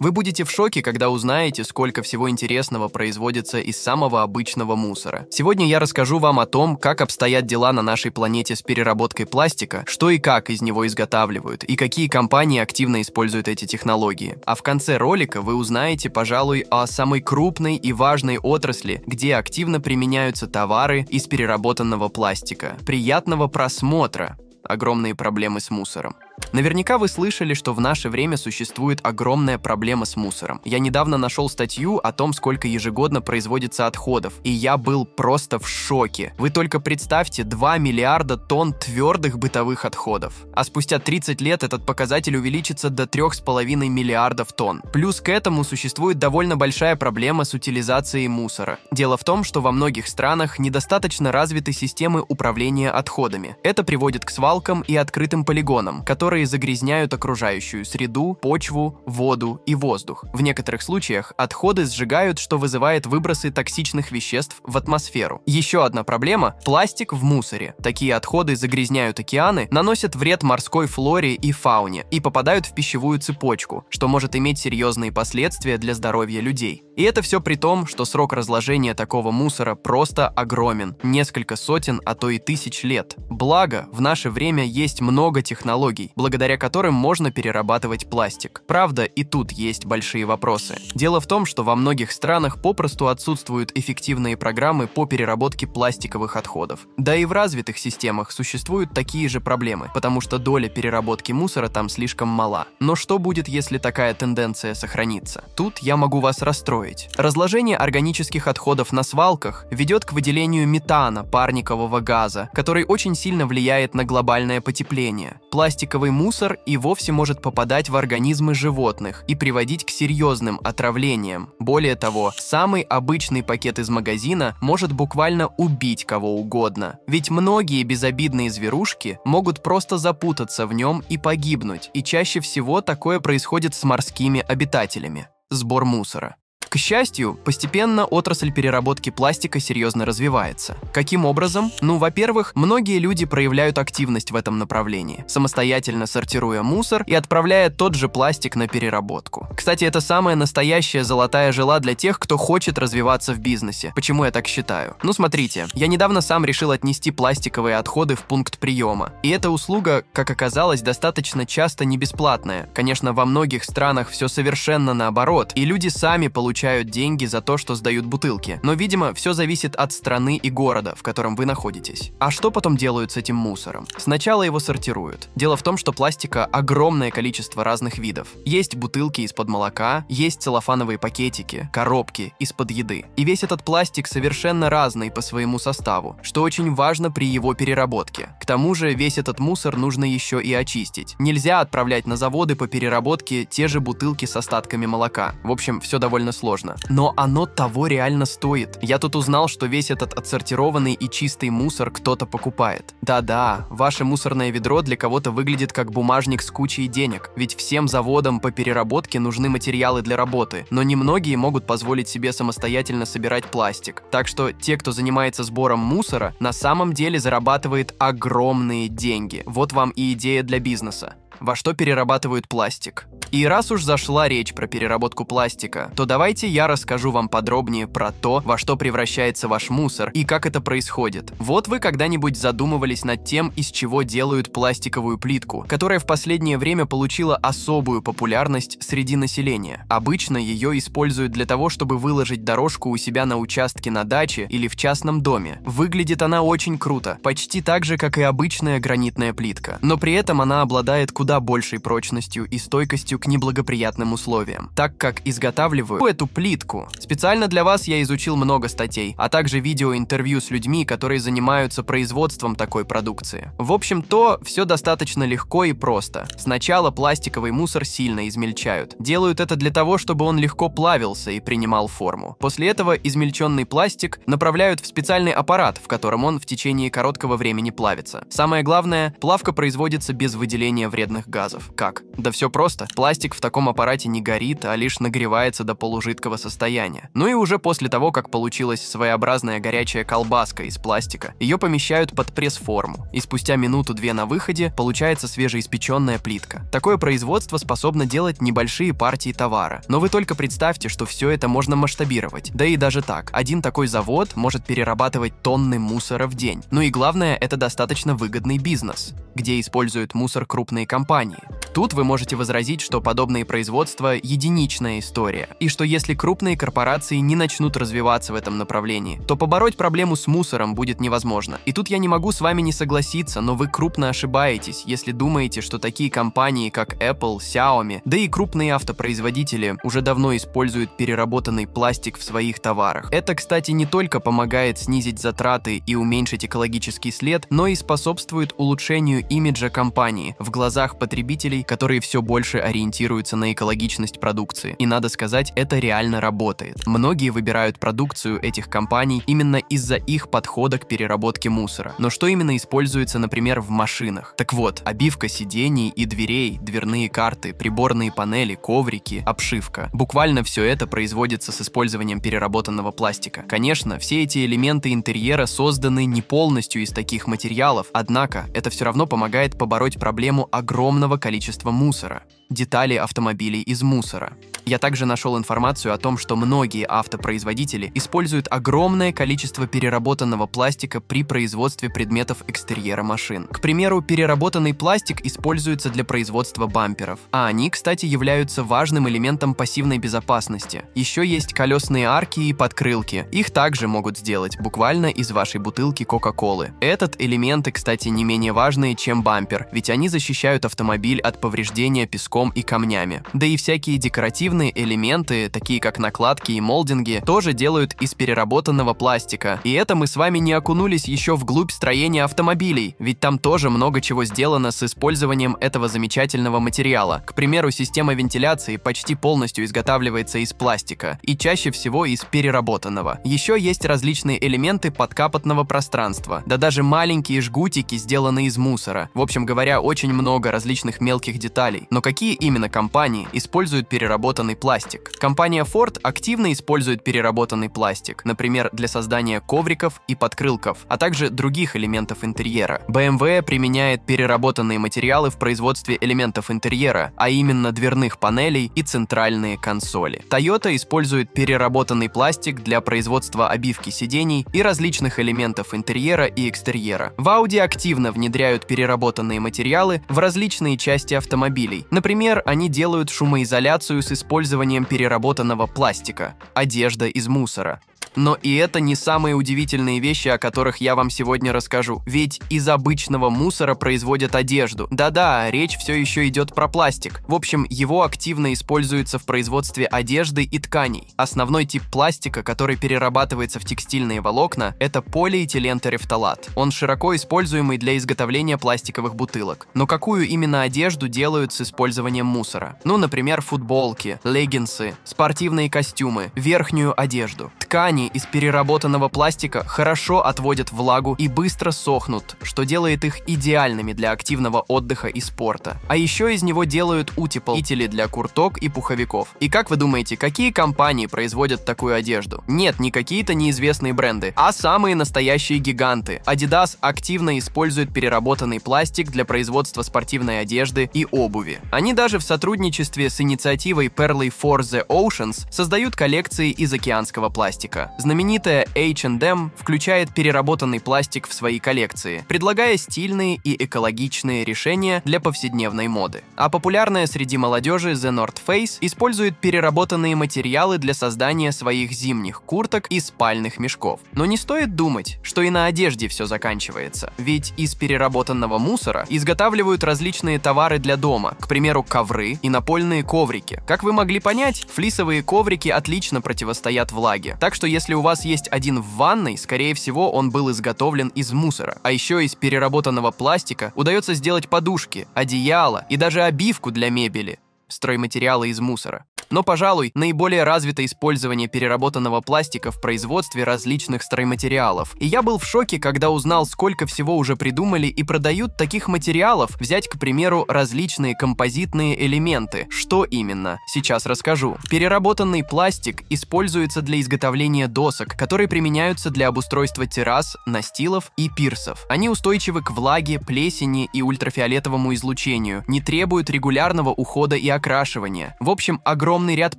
Вы будете в шоке, когда узнаете, сколько всего интересного производится из самого обычного мусора. Сегодня я расскажу вам о том, как обстоят дела на нашей планете с переработкой пластика, что и как из него изготавливают, и какие компании активно используют эти технологии. А в конце ролика вы узнаете, пожалуй, о самой крупной и важной отрасли, где активно применяются товары из переработанного пластика. Приятного просмотра! Огромные проблемы с мусором. Наверняка вы слышали, что в наше время существует огромная проблема с мусором. Я недавно нашел статью о том, сколько ежегодно производится отходов, и я был просто в шоке. Вы только представьте 2 миллиарда тонн твердых бытовых отходов. А спустя 30 лет этот показатель увеличится до 3,5 миллиардов тонн. Плюс к этому существует довольно большая проблема с утилизацией мусора. Дело в том, что во многих странах недостаточно развиты системы управления отходами. Это приводит к свалкам и открытым полигонам, которые которые загрязняют окружающую среду, почву, воду и воздух. В некоторых случаях отходы сжигают, что вызывает выбросы токсичных веществ в атмосферу. Еще одна проблема – пластик в мусоре. Такие отходы загрязняют океаны, наносят вред морской флоре и фауне и попадают в пищевую цепочку, что может иметь серьезные последствия для здоровья людей. И это все при том, что срок разложения такого мусора просто огромен – несколько сотен, а то и тысяч лет. Благо, в наше время есть много технологий, благодаря которым можно перерабатывать пластик. Правда, и тут есть большие вопросы. Дело в том, что во многих странах попросту отсутствуют эффективные программы по переработке пластиковых отходов. Да и в развитых системах существуют такие же проблемы, потому что доля переработки мусора там слишком мала. Но что будет, если такая тенденция сохранится? Тут я могу вас расстроить. Разложение органических отходов на свалках ведет к выделению метана, парникового газа, который очень сильно влияет на глобальное потепление. Пластиковые Пластиковый мусор и вовсе может попадать в организмы животных и приводить к серьезным отравлениям. Более того, самый обычный пакет из магазина может буквально убить кого угодно. Ведь многие безобидные зверушки могут просто запутаться в нем и погибнуть, и чаще всего такое происходит с морскими обитателями. Сбор мусора. К счастью, постепенно отрасль переработки пластика серьезно развивается. Каким образом? Ну, во-первых, многие люди проявляют активность в этом направлении, самостоятельно сортируя мусор и отправляя тот же пластик на переработку. Кстати, это самая настоящая золотая жила для тех, кто хочет развиваться в бизнесе. Почему я так считаю? Ну, смотрите, я недавно сам решил отнести пластиковые отходы в пункт приема. И эта услуга, как оказалось, достаточно часто не бесплатная. Конечно, во многих странах все совершенно наоборот, и люди сами получают получают деньги за то, что сдают бутылки. Но, видимо, все зависит от страны и города, в котором вы находитесь. А что потом делают с этим мусором? Сначала его сортируют. Дело в том, что пластика огромное количество разных видов. Есть бутылки из-под молока, есть целлофановые пакетики, коробки из-под еды. И весь этот пластик совершенно разный по своему составу, что очень важно при его переработке. К тому же весь этот мусор нужно еще и очистить. Нельзя отправлять на заводы по переработке те же бутылки с остатками молока. В общем, все довольно сложно сложно. Но оно того реально стоит. Я тут узнал, что весь этот отсортированный и чистый мусор кто-то покупает. Да-да, ваше мусорное ведро для кого-то выглядит как бумажник с кучей денег, ведь всем заводам по переработке нужны материалы для работы, но немногие могут позволить себе самостоятельно собирать пластик. Так что те, кто занимается сбором мусора, на самом деле зарабатывает огромные деньги. Вот вам и идея для бизнеса во что перерабатывают пластик. И раз уж зашла речь про переработку пластика, то давайте я расскажу вам подробнее про то, во что превращается ваш мусор и как это происходит. Вот вы когда-нибудь задумывались над тем, из чего делают пластиковую плитку, которая в последнее время получила особую популярность среди населения. Обычно ее используют для того, чтобы выложить дорожку у себя на участке на даче или в частном доме. Выглядит она очень круто, почти так же, как и обычная гранитная плитка, но при этом она обладает куда куда большей прочностью и стойкостью к неблагоприятным условиям, так как изготавливаю эту плитку. Специально для вас я изучил много статей, а также видеоинтервью с людьми, которые занимаются производством такой продукции. В общем, то все достаточно легко и просто. Сначала пластиковый мусор сильно измельчают. Делают это для того, чтобы он легко плавился и принимал форму. После этого измельченный пластик направляют в специальный аппарат, в котором он в течение короткого времени плавится. Самое главное, плавка производится без выделения вредных углекислотных газов. Как? Да все просто. Пластик в таком аппарате не горит, а лишь нагревается до полужидкого состояния. Ну и уже после того, как получилась своеобразная горячая колбаска из пластика, ее помещают под пресс-форму, и спустя минуту-две на выходе получается свежеиспеченная плитка. Такое производство способно делать небольшие партии товара. Но вы только представьте, что все это можно масштабировать. Да и даже так, один такой завод может перерабатывать тонны мусора в день. Ну и главное, это достаточно выгодный бизнес, где используют мусор крупные компании компании. Тут вы можете возразить, что подобные производства – единичная история, и что если крупные корпорации не начнут развиваться в этом направлении, то побороть проблему с мусором будет невозможно. И тут я не могу с вами не согласиться, но вы крупно ошибаетесь, если думаете, что такие компании, как Apple, Xiaomi, да и крупные автопроизводители уже давно используют переработанный пластик в своих товарах. Это, кстати, не только помогает снизить затраты и уменьшить экологический след, но и способствует улучшению имиджа компании в глазах потребителей, которые все больше ориентируются на экологичность продукции. И надо сказать, это реально работает. Многие выбирают продукцию этих компаний именно из-за их подхода к переработке мусора. Но что именно используется, например, в машинах? Так вот, обивка сидений и дверей, дверные карты, приборные панели, коврики, обшивка. Буквально все это производится с использованием переработанного пластика. Конечно, все эти элементы интерьера созданы не полностью из таких материалов, однако это все равно помогает побороть проблему огромного огромного количества мусора – детали автомобилей из мусора. Я также нашел информацию о том, что многие автопроизводители используют огромное количество переработанного пластика при производстве предметов экстерьера машин. К примеру, переработанный пластик используется для производства бамперов, а они, кстати, являются важным элементом пассивной безопасности. Еще есть колесные арки и подкрылки. Их также могут сделать буквально из вашей бутылки Кока-Колы. Этот элементы, кстати, не менее важные, чем бампер, ведь они защищают автомобиль от повреждения песком песком и камнями. Да и всякие декоративные элементы, такие как накладки и молдинги, тоже делают из переработанного пластика. И это мы с вами не окунулись еще вглубь строения автомобилей, ведь там тоже много чего сделано с использованием этого замечательного материала. К примеру, система вентиляции почти полностью изготавливается из пластика, и чаще всего из переработанного. Еще есть различные элементы подкапотного пространства, да даже маленькие жгутики сделаны из мусора. В общем говоря, очень много различных мелких деталей. Но какие какие именно компании используют переработанный пластик. Компания Ford активно использует переработанный пластик, например, для создания ковриков и подкрылков, а также других элементов интерьера. BMW применяет переработанные материалы в производстве элементов интерьера, а именно дверных панелей и центральные консоли. Toyota использует переработанный пластик для производства обивки сидений и различных элементов интерьера и экстерьера. В Audi активно внедряют переработанные материалы в различные части автомобилей, например, Например, они делают шумоизоляцию с использованием переработанного пластика, одежда из мусора. Но и это не самые удивительные вещи, о которых я вам сегодня расскажу. Ведь из обычного мусора производят одежду. Да-да, речь все еще идет про пластик. В общем, его активно используется в производстве одежды и тканей. Основной тип пластика, который перерабатывается в текстильные волокна, это полиэтилен терефталат. Он широко используемый для изготовления пластиковых бутылок. Но какую именно одежду делают с использованием выбрасыванием мусора. Ну, например, футболки, леггинсы, спортивные костюмы, верхнюю одежду. Ткани из переработанного пластика хорошо отводят влагу и быстро сохнут, что делает их идеальными для активного отдыха и спорта. А еще из него делают утеплители для курток и пуховиков. И как вы думаете, какие компании производят такую одежду? Нет, не какие-то неизвестные бренды, а самые настоящие гиганты. Adidas активно использует переработанный пластик для производства спортивной одежды и обуви. Они даже в сотрудничестве с инициативой Perly for the Oceans создают коллекции из океанского пластика. Знаменитая H&M включает переработанный пластик в свои коллекции, предлагая стильные и экологичные решения для повседневной моды. А популярная среди молодежи The North Face использует переработанные материалы для создания своих зимних курток и спальных мешков. Но не стоит думать, что и на одежде все заканчивается, ведь из переработанного мусора изготавливают различные товары для дома, к примеру, ковры и напольные коврики. Как вы могли понять, флисовые коврики отлично противостоят влаге. Так что если у вас есть один в ванной, скорее всего он был изготовлен из мусора. А еще из переработанного пластика удается сделать подушки, одеяло и даже обивку для мебели. Стройматериалы из мусора. Но, пожалуй, наиболее развито использование переработанного пластика в производстве различных стройматериалов. И я был в шоке, когда узнал, сколько всего уже придумали и продают таких материалов. Взять, к примеру, различные композитные элементы. Что именно? Сейчас расскажу. Переработанный пластик используется для изготовления досок, которые применяются для обустройства террас, настилов и пирсов. Они устойчивы к влаге, плесени и ультрафиолетовому излучению, не требуют регулярного ухода и окрашивания. В общем, огромное огромный ряд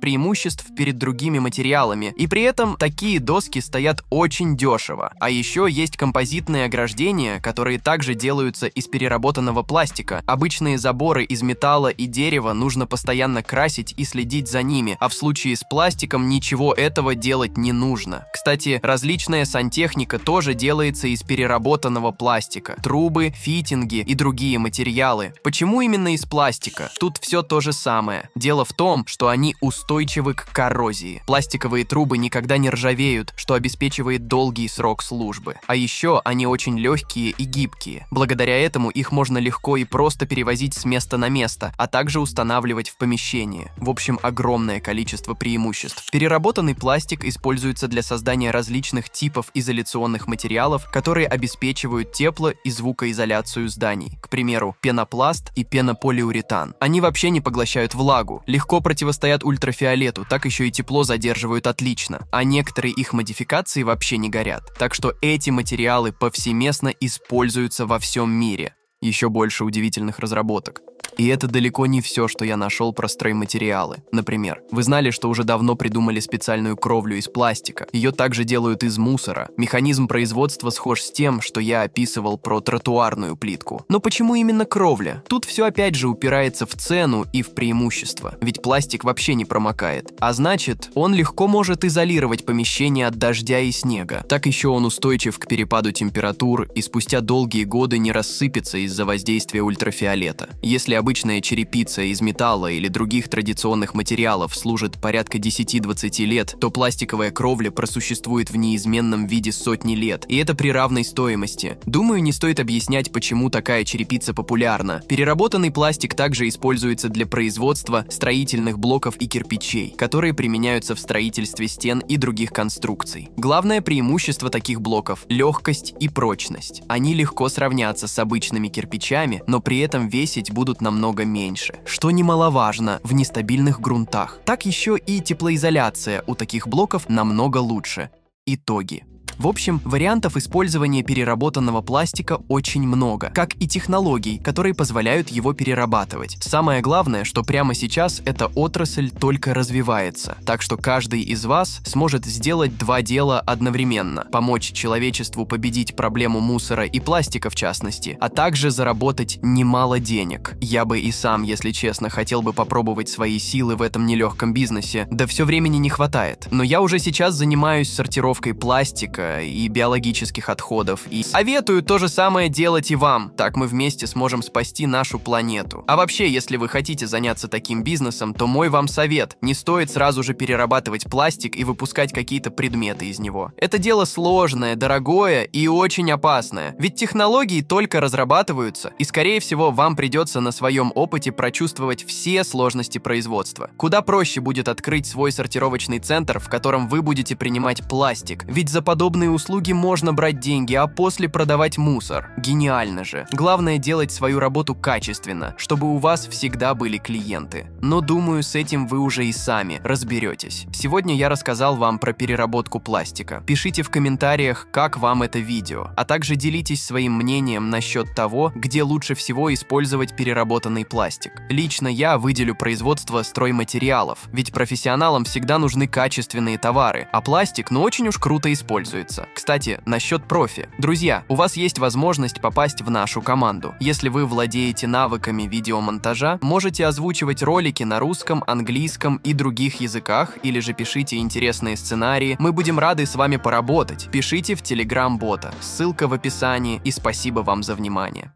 преимуществ перед другими материалами, и при этом такие доски стоят очень дешево. А еще есть композитные ограждения, которые также делаются из переработанного пластика. Обычные заборы из металла и дерева нужно постоянно красить и следить за ними, а в случае с пластиком ничего этого делать не нужно. Кстати, различная сантехника тоже делается из переработанного пластика. Трубы, фитинги и другие материалы. Почему именно из пластика? Тут все то же самое. Дело в том, что они устойчивы к коррозии. Пластиковые трубы никогда не ржавеют, что обеспечивает долгий срок службы. А еще они очень легкие и гибкие. Благодаря этому их можно легко и просто перевозить с места на место, а также устанавливать в помещении. В общем, огромное количество преимуществ. Переработанный пластик используется для создания различных типов изоляционных материалов, которые обеспечивают тепло и звукоизоляцию зданий. К примеру, пенопласт и пенополиуретан. Они вообще не поглощают влагу, легко противостоят подвергают ультрафиолету, так еще и тепло задерживают отлично, а некоторые их модификации вообще не горят. Так что эти материалы повсеместно используются во всем мире. Еще больше удивительных разработок. И это далеко не все, что я нашел про стройматериалы. Например, вы знали, что уже давно придумали специальную кровлю из пластика. Ее также делают из мусора. Механизм производства схож с тем, что я описывал про тротуарную плитку. Но почему именно кровля? Тут все опять же упирается в цену и в преимущество. Ведь пластик вообще не промокает. А значит, он легко может изолировать помещение от дождя и снега. Так еще он устойчив к перепаду температур и спустя долгие годы не рассыпется из-за воздействия ультрафиолета. Если обычно обычная черепица из металла или других традиционных материалов служит порядка 10-20 лет, то пластиковая кровля просуществует в неизменном виде сотни лет, и это при равной стоимости. Думаю, не стоит объяснять, почему такая черепица популярна. Переработанный пластик также используется для производства строительных блоков и кирпичей, которые применяются в строительстве стен и других конструкций. Главное преимущество таких блоков – легкость и прочность. Они легко сравнятся с обычными кирпичами, но при этом весить будут на намного меньше, что немаловажно в нестабильных грунтах. Так еще и теплоизоляция у таких блоков намного лучше. Итоги. В общем, вариантов использования переработанного пластика очень много, как и технологий, которые позволяют его перерабатывать. Самое главное, что прямо сейчас эта отрасль только развивается, так что каждый из вас сможет сделать два дела одновременно – помочь человечеству победить проблему мусора и пластика в частности, а также заработать немало денег. Я бы и сам, если честно, хотел бы попробовать свои силы в этом нелегком бизнесе, да все времени не хватает. Но я уже сейчас занимаюсь сортировкой пластика, Э, и биологических отходов, и... Советую то же самое делать и вам. Так мы вместе сможем спасти нашу планету. А вообще, если вы хотите заняться таким бизнесом, то мой вам совет. Не стоит сразу же перерабатывать пластик и выпускать какие-то предметы из него. Это дело сложное, дорогое и очень опасное. Ведь технологии только разрабатываются, и скорее всего вам придется на своем опыте прочувствовать все сложности производства. Куда проще будет открыть свой сортировочный центр, в котором вы будете принимать пластик. Ведь за подобное подобные услуги можно брать деньги, а после продавать мусор. Гениально же. Главное делать свою работу качественно, чтобы у вас всегда были клиенты. Но думаю, с этим вы уже и сами разберетесь. Сегодня я рассказал вам про переработку пластика. Пишите в комментариях, как вам это видео, а также делитесь своим мнением насчет того, где лучше всего использовать переработанный пластик. Лично я выделю производство стройматериалов, ведь профессионалам всегда нужны качественные товары, а пластик, ну очень уж круто используется нравится. Кстати, насчет профи. Друзья, у вас есть возможность попасть в нашу команду. Если вы владеете навыками видеомонтажа, можете озвучивать ролики на русском, английском и других языках, или же пишите интересные сценарии. Мы будем рады с вами поработать. Пишите в Telegram бота. Ссылка в описании и спасибо вам за внимание.